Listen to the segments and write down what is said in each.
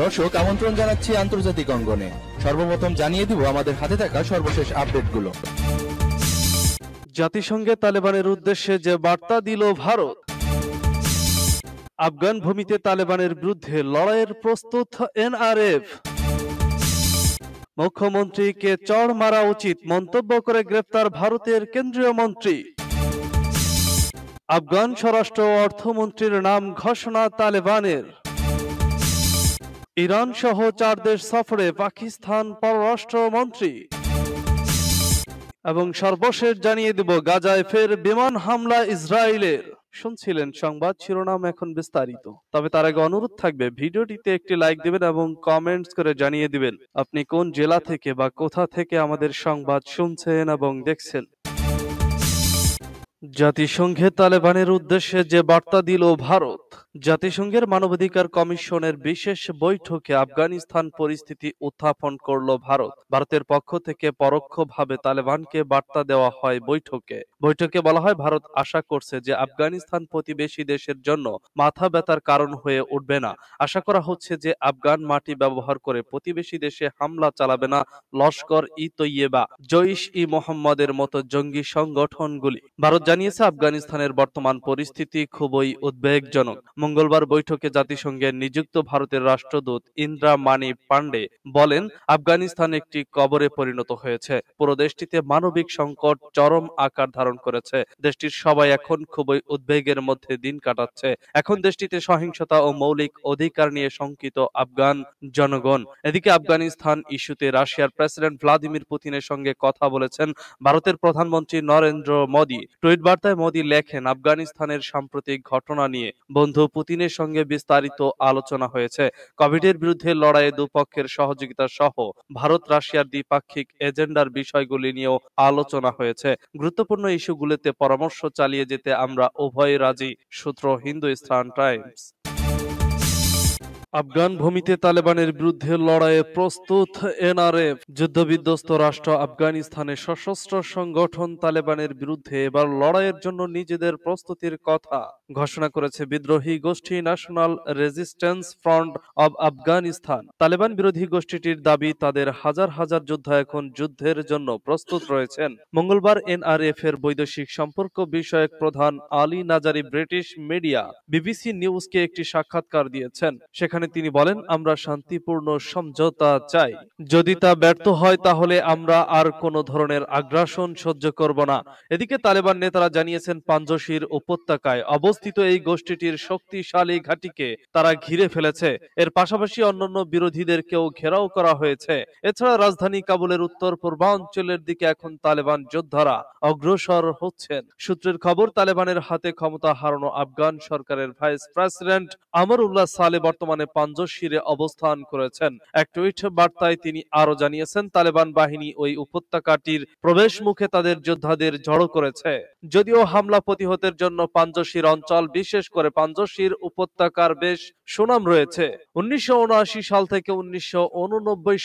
দর্শক আমন্ত্রণ জানাচ্ছি আন্তর্জাতিক অঙ্গনে সর্বপ্রথম জানিয়ে দিব আমাদের হাতে থাকা সর্বশেষ আপডেটগুলো জাতিসংঘে তালেবানের উদ্দেশ্যে যে বার্তা দিল ভারত আফগান ভূমিতে তালেবানের বিরুদ্ধে লড়াইয়ের প্রস্তুত এনআরএফ মুখ্যমন্ত্রীকে চড় মারা উচিত মন্তব্য করে গ্রেফতার ভারতের কেন্দ্রীয় মন্ত্রী আফগান স্বরাষ্ট্র অর্থমন্ত্রীর নাম ঘোষণা তালেবানের ইরান সহ চার দেশ সফরে পাকিস্তান পররাষ্ট্রমন্ত্রী এবং সর্বশেষ জানিয়ে দিব গাজায় ফের বিমান হামলা ইসরায়েলের শুনছিলেন সংবাদ শিরোনাম এখন বিস্তারিত তবে তার আগে অনুরোধ থাকবে ভিডিওটিতে একটি লাইক দিবেন এবং কমেন্টস করে জানিয়ে দিবেন আপনি কোন জেলা থেকে বা কোথা থেকে আমাদের সংবাদ শুনছেন এবং দেখছেন জাতিসংঘে তালেবানের উদ্দেশ্যে যে বার্তা দিল ভারত জাতিসংঘের মানবাধিকার কমিশনের বিশেষ বৈঠকে আফগানিস্তান পরিস্থিতি উত্থাপন করল ভারত ভারতের পক্ষ থেকে পরোক্ষভাবে তালেবানকে বার্তা দেওয়া হয় বৈঠকে বৈঠকে বলা হয় ভারত আশা করছে যে আফগানিস্তান প্রতিবেশী দেশের জন্য মাথা ব্যথার কারণ হয়ে উঠবে না আশা করা হচ্ছে যে আফগান মাটি ব্যবহার করে প্রতিবেশী দেশে হামলা চালাবে না লস্কর ই তৈয়েবা জৈশ ই মোহাম্মদের মতো জঙ্গি সংগঠনগুলি ভারত জানিয়েছে আফগানিস্তানের বর্তমান পরিস্থিতি খুবই উদ্বেগজনক মঙ্গলবার বৈঠকে জাতিসংঘে নিযুক্ত ভারতের রাষ্ট্রদূত ইন্দ্রা মানি পান্ডে বলেন আফগানিস্তান একটি কবরে পরিণত হয়েছে পুরো দেশটিতে মানবিক সংকট চরম আকার ধারণ করেছে দেশটির সবাই এখন খুবই উদ্বেগের মধ্যে দিন কাটাচ্ছে এখন দেশটিতে সহিংসতা ও মৌলিক অধিকার নিয়ে শঙ্কিত আফগান জনগণ এদিকে আফগানিস্তান ইস্যুতে রাশিয়ার প্রেসিডেন্ট ভ্লাদিমির পুতিনের সঙ্গে কথা বলেছেন ভারতের প্রধানমন্ত্রী নরেন্দ্র মোদী টুইট বার্তায় মোদি লেখেন আফগানিস্তানের সাম্প্রতিক ঘটনা নিয়ে বন্ধু পুতিনের সঙ্গে বিস্তারিত আলোচনা হয়েছে কোভিডের বিরুদ্ধে লড়াইয়ে দুপক্ষের সহযোগিতা সহ ভারত রাশিয়ার দ্বিপাক্ষিক এজেন্ডার বিষয়গুলি নিয়েও আলোচনা হয়েছে গুরুত্বপূর্ণ ইস্যুগুলিতে পরামর্শ চালিয়ে যেতে আমরা উভয় রাজি সূত্র হিন্দুস্তান টাইমস আফগান ভূমিতে তালেবানের বিরুদ্ধে লড়াইয়ে প্রস্তুত এনআরএফ যুদ্ধবিধ্বস্ত রাষ্ট্র আফগানিস্তানে সশস্ত্র সংগঠন তালেবানের বিরুদ্ধে এবার লড়াইয়ের জন্য নিজেদের প্রস্তুতির কথা ঘোষণা করেছে বিদ্রোহী গোষ্ঠী national resistance front of Afghanistan তালেবান বিরোধী গোষ্ঠীটির দাবি তাদের হাজার হাজার যোদ্ধা এখন যুদ্ধের জন্য প্রস্তুত রয়েছেন মঙ্গলবার এনআরএফ এর বৈদেশিক সম্পর্ক বিষয়ক প্রধান Ali Nazari British media BBC নিউজকে একটি সাক্ষাৎকার দিয়েছেন সেখানে সেখানে তিনি বলেন আমরা শান্তিপূর্ণ সমঝোতা চাই যদি তা ব্যর্থ হয় তাহলে আমরা আর কোনো ধরনের আগ্রাসন সহ্য করব না এদিকে তালেবান নেতারা জানিয়েছেন পাঞ্জশির উপত্যকায় অবস্থিত এই গোষ্ঠীটির শক্তিশালী ঘাটিকে তারা ঘিরে ফেলেছে এর পাশাপাশি অন্যান্য বিরোধীদেরকেও ঘেরাও করা হয়েছে এছাড়া রাজধানী কাবুলের উত্তর পূর্বাঞ্চলের দিকে এখন তালেবান যোদ্ধারা অগ্রসর হচ্ছেন সূত্রের খবর তালেবানের হাতে ক্ষমতা হারানো আফগান সরকারের ভাইস প্রেসিডেন্ট আমর উল্লাহ সালে বর্তমানে পাঞ্জশিরে অবস্থান করেছেন এক টুইট বার্তায় তিনি আরো জানিয়েছেন তালেবান বাহিনী ওই উপত্যকাটির প্রবেশ মুখে তাদের যোদ্ধাদের জড়ো করেছে যদিও হামলা প্রতিহতের জন্য পাঞ্জশির অঞ্চল বিশেষ করে পাঞ্জশির উপত্যকার বেশ সুনাম রয়েছে উনিশশো সাল থেকে উনিশশো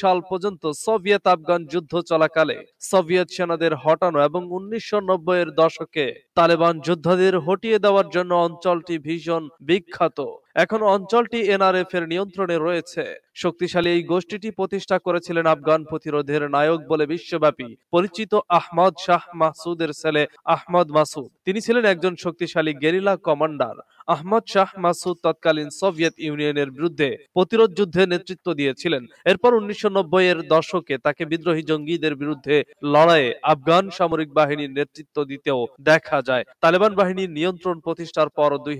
সাল পর্যন্ত সোভিয়েত আফগান যুদ্ধ চলাকালে সোভিয়েত সেনাদের হটানো এবং উনিশশো এর দশকে তালেবান যোদ্ধাদের হটিয়ে দেওয়ার জন্য অঞ্চলটি ভীষণ বিখ্যাত এখন অঞ্চলটি এনআরএফ এর নিয়ন্ত্রণে রয়েছে শক্তিশালী এই গোষ্ঠীটি প্রতিষ্ঠা করেছিলেন আফগান প্রতিরোধের নায়ক বলে বিশ্বব্যাপী পরিচিত আহমদ শাহ মাসুদের ছেলে আহমদ মাসুদ তিনি ছিলেন একজন শক্তিশালী গেরিলা কমান্ডার আহমদ শাহ মাসুদ তৎকালীন সোভিয়েত ইউনিয়নের বিরুদ্ধে প্রতিরোধ যুদ্ধে নেতৃত্ব দিয়েছিলেন এরপর উনিশশো এর দশকে তাকে বিদ্রোহী জঙ্গিদের বিরুদ্ধে লড়াইয়ে আফগান সামরিক বাহিনীর নেতৃত্ব দিতেও দেখা যায় তালেবান বাহিনীর নিয়ন্ত্রণ প্রতিষ্ঠার পর দুই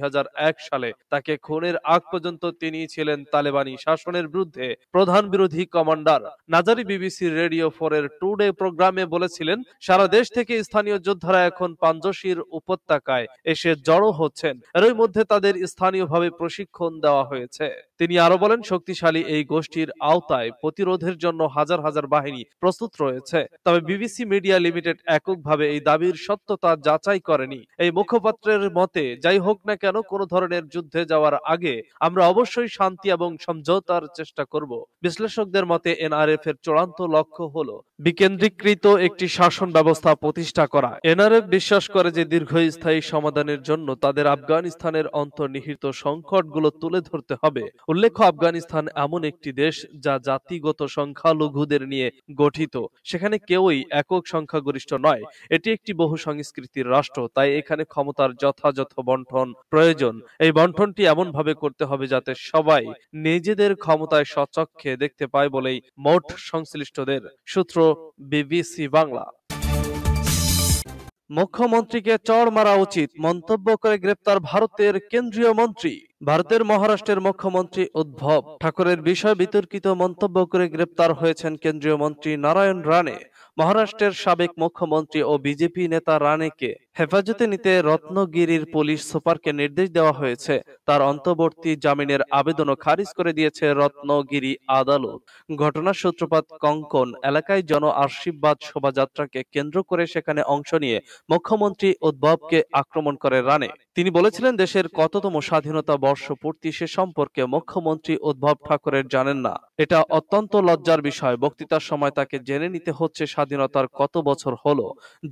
সালে তাকে খুনের আগ পর্যন্ত তিনি ছিলেন তালেবানি শাসনের বিরুদ্ধে বিরুদ্ধে প্রধান বিরোধী commander Nazari BBC radio four এর টু ডে প্রোগ্রামে বলেছিলেন সারা দেশ থেকে স্থানীয় যোদ্ধারা এখন পাঞ্জশির উপত্যকায় এসে জড়ো হচ্ছেন এরই মধ্যে তাদের স্থানীয়ভাবে প্রশিক্ষণ দেওয়া হয়েছে তিনি আরো বলেন শক্তিশালী এই গোষ্ঠীর আওতায় প্রতিরোধের জন্য হাজার হাজার বাহিনী প্রস্তুত রয়েছে তবে বিবিসি মিডিয়া লিমিটেড এককভাবে এই দাবির সত্যতা যাচাই করেনি এই মুখপাত্রের মতে যাই হোক না কেন কোনো ধরনের যুদ্ধে যাওয়ার আগে আমরা অবশ্যই শান্তি এবং সমঝোতার চেষ্টা চেষ্টা করব বিশ্লেষকদের মতে এনআরএফ এর চূড়ান্ত লক্ষ্য হল বিকেন্দ্রীকৃত একটি শাসন ব্যবস্থা প্রতিষ্ঠা করা এনআরএফ বিশ্বাস করে যে দীর্ঘস্থায়ী সমাধানের জন্য তাদের আফগানিস্তানের অন্তর্নিহিত সংকটগুলো তুলে ধরতে হবে উল্লেখ্য আফগানিস্তান এমন একটি দেশ যা জাতিগত সংখ্যালঘুদের নিয়ে গঠিত সেখানে কেউই একক সংখ্যাগরিষ্ঠ নয় এটি একটি বহু সংস্কৃতির রাষ্ট্র তাই এখানে ক্ষমতার যথাযথ বন্টন প্রয়োজন এই বন্টনটি এমনভাবে করতে হবে যাতে সবাই নিজেদের ক্ষমতা রাস্তায় সচক্ষে দেখতে পায় বলেই মোট সংশ্লিষ্টদের সূত্র বিবিসি বাংলা মুখ্যমন্ত্রীকে চড় মারা উচিত মন্তব্য করে গ্রেপ্তার ভারতের কেন্দ্রীয় মন্ত্রী ভারতের মহারাষ্ট্রের মুখ্যমন্ত্রী উদ্ভব ঠাকুরের বিষয় বিতর্কিত মন্তব্য করে গ্রেপ্তার হয়েছেন কেন্দ্রীয় মন্ত্রী নারায়ণ রানে মহারাষ্ট্রের সাবেক মুখ্যমন্ত্রী ও বিজেপি নেতা রানেকে হেফাজতে নিতে রত্নগিরির পুলিশ সুপারকে নির্দেশ দেওয়া হয়েছে তার অন্তর্বর্তী জামিনের আবেদনও খারিজ করে দিয়েছে রত্নগিরি আদালত ঘটনার সূত্রপাত কঙ্কন এলাকায় জন আশীর্বাদ শোভাযাত্রাকে কেন্দ্র করে সেখানে অংশ নিয়ে মুখ্যমন্ত্রী উদ্ভবকে আক্রমণ করে রানে তিনি বলেছিলেন দেশের কততম স্বাধীনতা বর্ষপূর্তি সে সম্পর্কে মুখ্যমন্ত্রী উদ্ভব ঠাকুরের জানেন না এটা অত্যন্ত লজ্জার বিষয় বক্তৃতার সময় তাকে জেনে নিতে হচ্ছে স্বাধীনতার কত বছর হলো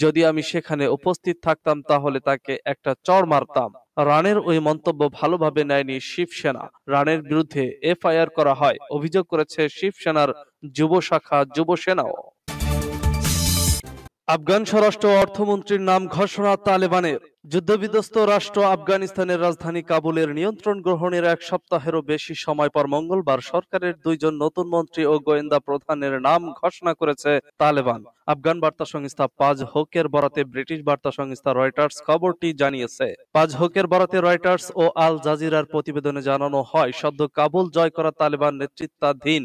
যদি আমি সেখানে উপস্থিত থাক থাকতাম তাহলে তাকে একটা চর মারতাম রানের ওই মন্তব্য ভালোভাবে নেয়নি শিবসেনা রানের বিরুদ্ধে এফআইআর করা হয় অভিযোগ করেছে শিবসেনার যুব শাখা যুবসেনাও আফগান স্বরাষ্ট্র অর্থমন্ত্রীর নাম ঘোষণা তালেবানের যুদ্ধবিধ্বস্ত রাষ্ট্র আফগানিস্তানের রাজধানী কাবুলের নিয়ন্ত্রণ গ্রহণের এক সপ্তাহেরও বেশি সময় পর মঙ্গলবার সরকারের দুইজন নতুন মন্ত্রী ও গোয়েন্দা প্রধানের নাম ঘোষণা করেছে তালেবান আফগান বার্তা সংস্থা পাজ হোকের বরাতে ব্রিটিশ বার্তা সংস্থা রয়টার্স খবরটি জানিয়েছে পাজ হোকের বরাতে রয়টার্স ও আল জাজিরার প্রতিবেদনে জানানো হয় সদ্য কাবুল জয় করা তালেবান নেতৃত্বাধীন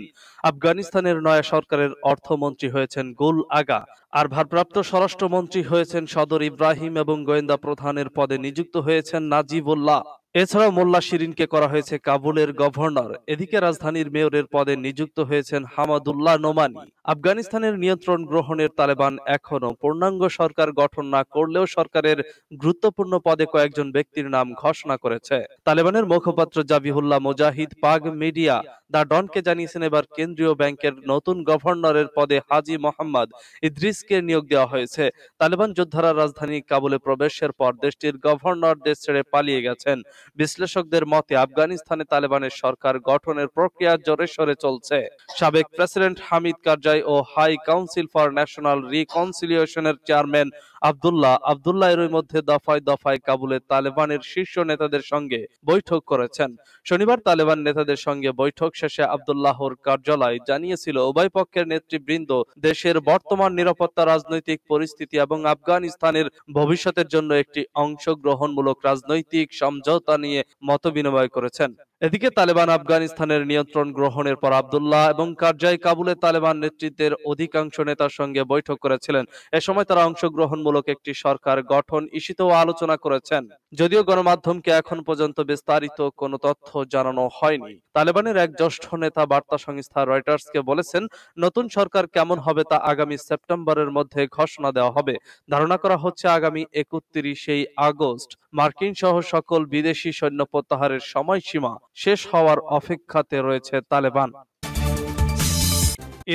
আফগানিস্তানের নয়া সরকারের অর্থমন্ত্রী হয়েছেন গুল আগা আর ভারপ্রাপ্ত স্বরাষ্ট্রমন্ত্রী হয়েছেন সদর ইব্রাহিম এবং গোয়েন্দা প্রধান রহমানের পদে নিযুক্ত হয়েছেন নাজিবুল্লাহ এছাড়াও মোল্লা শিরিনকে করা হয়েছে কাবুলের গভর্নর এদিকে রাজধানীর মেয়রের পদে নিযুক্ত হয়েছেন হামাদুল্লাহ নোমানি আফগানিস্তানের নিয়ন্ত্রণ গ্রহণের তালেবান এখনও পূর্ণাঙ্গ সরকার গঠন না করলেও সরকারের গুরুত্বপূর্ণ পদে কয়েকজন ব্যক্তির নাম ঘোষণা করেছে তালেবানের মুখপাত্র জাবিহুল্লাহ মুজাহিদ পাগ মিডিয়া দা ডনকে জানিয়েছেন এবার কেন্দ্রীয় ব্যাংকের নতুন গভর্নরের পদে হাজি মোহাম্মদ ইদ্রিসকে নিয়োগ দেওয়া হয়েছে তালেবান যোদ্ধারা রাজধানী কাবুলে প্রবেশের পর দেশটির গভর্নর দেশ ছেড়ে পালিয়ে গেছেন বিশ্লেষকদের মতে আফগানিস্তানে তালেবানের সরকার গঠনের প্রক্রিয়া জোরে সরে চলছে সাবেক প্রেসিডেন্ট হামিদ কারজাই ও হাই কাউন্সিল ফর ন্যাশনাল রিকনসিলিয়েশনের চেয়ারম্যান আবদুল্লাহ আবদুল্লাহ এর মধ্যে দফায় দফায় কাবুলে তালেবানের শীর্ষ নেতাদের সঙ্গে বৈঠক করেছেন শনিবার তালেবান নেতাদের সঙ্গে বৈঠক শেষে আবদুল্লাহর কার্যালয় জানিয়েছিল উভয় পক্ষের নেতৃবৃন্দ দেশের বর্তমান নিরাপত্তা রাজনৈতিক পরিস্থিতি এবং আফগানিস্তানের ভবিষ্যতের জন্য একটি অংশগ্রহণমূলক রাজনৈতিক সমঝোতা নিয়ে মত বিনিময় করেছেন এদিকে তালেবান আফগানিস্তানের নিয়ন্ত্রণ গ্রহণের পর আবদুল্লাহ এবং কারজাই কাবুলে তালেবান নেতৃত্বের অধিকাংশ নেতার সঙ্গে বৈঠক করেছিলেন এ সময় তারা অংশগ্রহণমূলক একটি সরকার গঠন ইস্যুত আলোচনা করেছেন যদিও গণমাধ্যমকে এখন পর্যন্ত বিস্তারিত কোনো তথ্য জানানো হয়নি তালেবানের এক জ্যেষ্ঠ নেতা বার্তা সংস্থা রয়টার্সকে বলেছেন নতুন সরকার কেমন হবে তা আগামী সেপ্টেম্বরের মধ্যে ঘোষণা দেওয়া হবে ধারণা করা হচ্ছে আগামী একত্রিশেই আগস্ট মার্কিন সহ সকল বিদেশি সৈন্য প্রত্যাহারের সময়সীমা শেষ হওয়ার অপেক্ষাতে রয়েছে তালেবান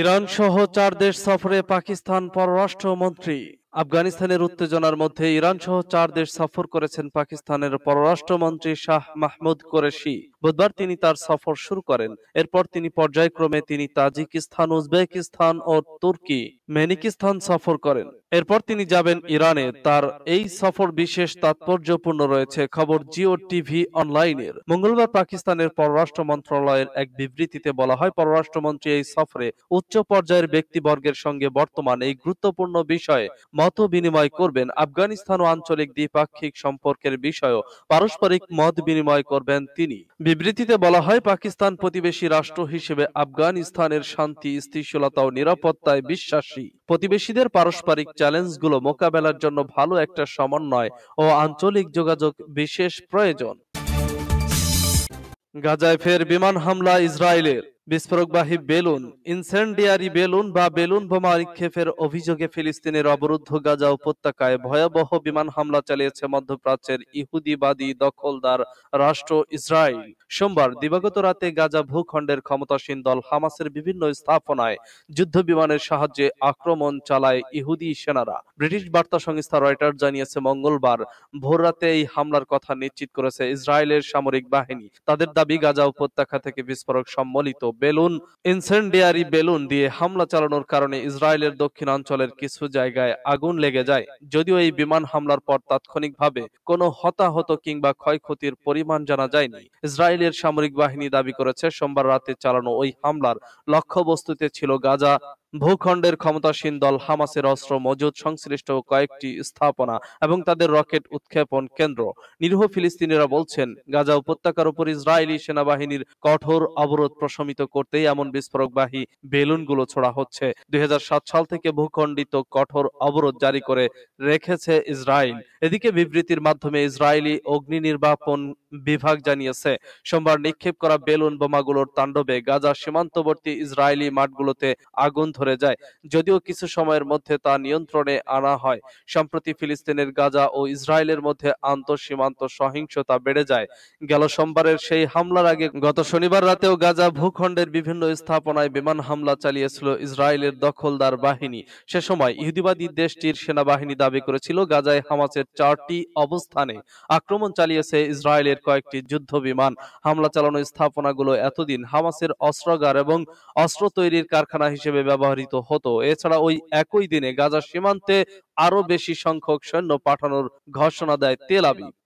ইরান সহ চার দেশ সফরে পাকিস্তান পররাষ্ট্রমন্ত্রী আফগানিস্তানের উত্তেজনার মধ্যে ইরান সহ চার দেশ সফর করেছেন পাকিস্তানের পররাষ্ট্রমন্ত্রী শাহ মাহমুদ কোরেশি বুধবার তিনি তার সফর শুরু করেন এরপর তিনি পর্যায়ক্রমে তিনি তাজিকিস্তান উজবেকিস্তান ও তুর্কি মেনিকিস্তান সফর করেন এরপর তিনি যাবেন ইরানে তার এই সফর বিশেষ তাৎপর্যপূর্ণ রয়েছে খবর জিও টিভি অনলাইনের মঙ্গলবার পাকিস্তানের পররাষ্ট্র মন্ত্রণালয়ের এক বিবৃতিতে বলা হয় পররাষ্ট্রমন্ত্রী এই সফরে উচ্চ পর্যায়ের ব্যক্তিবর্গের সঙ্গে বর্তমান এই গুরুত্বপূর্ণ বিষয়ে মত বিনিময় করবেন আফগানিস্তান ও আঞ্চলিক দ্বিপাক্ষিক সম্পর্কের বিষয়েও পারস্পরিক মত বিনিময় করবেন তিনি বিবৃতিতে বলা হয় পাকিস্তান প্রতিবেশী রাষ্ট্র হিসেবে আফগানিস্তানের শান্তি স্থিতিশীলতা ও নিরাপত্তায় বিশ্বাসী প্রতিবেশীদের পারস্পরিক চ্যালেঞ্জগুলো মোকাবেলার জন্য ভালো একটা সমন্বয় ও আঞ্চলিক যোগাযোগ বিশেষ প্রয়োজন গাজায় ফের বিমান হামলা ইসরায়েলের বিস্ফোরকবাহী বেলুন ইনসেন্ডিয়ারি বেলুন বা বেলুন বোমা নিক্ষেপের অভিযোগে ফিলিস্তিনের অবরুদ্ধ গাজা উপত্যকায় ভয়াবহ বিমান হামলা চালিয়েছে মধ্যপ্রাচ্যের ইহুদিবাদী দখলদার রাষ্ট্র ইসরায়েল সোমবার দিবাগত রাতে গাজা ভূখণ্ডের ক্ষমতাসীন দল হামাসের বিভিন্ন স্থাপনায় যুদ্ধ বিমানের সাহায্যে আক্রমণ চালায় ইহুদি সেনারা ব্রিটিশ বার্তা সংস্থা রয়টার জানিয়েছে মঙ্গলবার ভোররাতে এই হামলার কথা নিশ্চিত করেছে ইসরায়েলের সামরিক বাহিনী তাদের দাবি গাজা উপত্যকা থেকে বিস্ফোরক সম্মলিত বেলুন ইনসেন্ডিয়ারি বেলুন দিয়ে হামলা চালানোর কারণে ইসরায়েলের দক্ষিণাঞ্চলের কিছু জায়গায় আগুন লেগে যায় যদিও এই বিমান হামলার পর তাৎক্ষণিকভাবে কোনো হতাহত কিংবা ক্ষয়ক্ষতির পরিমাণ জানা যায়নি ইসরায়েলের সামরিক বাহিনী দাবি করেছে সোমবার রাতে চালানো ওই হামলার লক্ষ্যবস্তুতে ছিল গাজা ভূখণ্ডের ক্ষমতাসীন দল হামাসের অস্ত্র মজুদ সংশ্লিষ্ট কয়েকটি স্থাপনা এবং তাদের রকেট উৎক্ষেপণ কেন্দ্র নিরীহ ফিলিস্তিনিরা বলছেন গাজা উপত্যকার উপর ইসরায়েলি সেনাবাহিনীর কঠোর অবরোধ প্রশমিত করতেই এমন বিস্ফোরকবাহী বেলুনগুলো ছোড়া হচ্ছে দুই সাল থেকে ভূখণ্ডিত কঠোর অবরোধ জারি করে রেখেছে ইসরায়েল এদিকে বিবৃতির মাধ্যমে ইসরায়েলি অগ্নি নির্বাপন বিভাগ জানিয়েছে সোমবার নিক্ষেপ করা বেলুন বোমাগুলোর তাণ্ডবে গাজা সীমান্তবর্তী ইসরায়েলি মাঠগুলোতে আগুন ধরে যায় যদিও কিছু সময়ের মধ্যে তা নিয়ন্ত্রণে আনা হয় সম্প্রতি ফিলিস্তিনের গাজা ও ইসরায়েলের মধ্যে আন্তঃসীমান্ত সহিংসতা বেড়ে যায় গেল সোমবারের সেই হামলার আগে গত শনিবার রাতেও গাজা ভূখণ্ডের বিভিন্ন স্থাপনায় বিমান হামলা চালিয়েছিল ইসরায়েলের দখলদার বাহিনী সে সময় ইহুদিবাদী দেশটির সেনাবাহিনী দাবি করেছিল গাজায় হামাসের চারটি অবস্থানে আক্রমণ চালিয়েছে ইসরায়েলের ইসরায়েলের কয়েকটি যুদ্ধ বিমান হামলা চালানো স্থাপনাগুলো এতদিন হামাসের অস্ত্রাগার এবং অস্ত্র তৈরির কারখানা হিসেবে ব্যবহৃত হতো এছাড়া ওই একই দিনে গাজা সীমান্তে আরো বেশি সংখ্যক সৈন্য পাঠানোর ঘোষণা দেয় তেল আবিব